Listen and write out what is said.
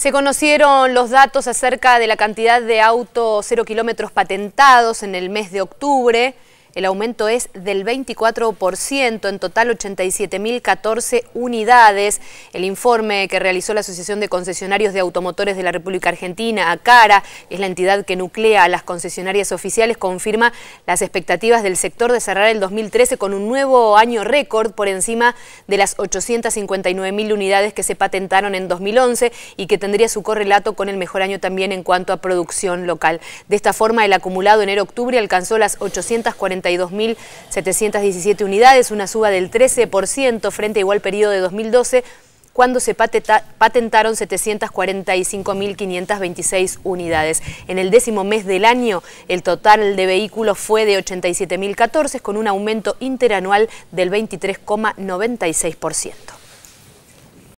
Se conocieron los datos acerca de la cantidad de autos cero kilómetros patentados en el mes de octubre. El aumento es del 24%, en total 87.014 unidades. El informe que realizó la Asociación de Concesionarios de Automotores de la República Argentina, ACARA, es la entidad que nuclea a las concesionarias oficiales, confirma las expectativas del sector de cerrar el 2013 con un nuevo año récord por encima de las 859.000 unidades que se patentaron en 2011 y que tendría su correlato con el mejor año también en cuanto a producción local. De esta forma, el acumulado enero-octubre alcanzó las 840 72.717 unidades, una suba del 13% frente a igual periodo de 2012 cuando se patentaron 745.526 unidades. En el décimo mes del año, el total de vehículos fue de 87.014, con un aumento interanual del 23,96%.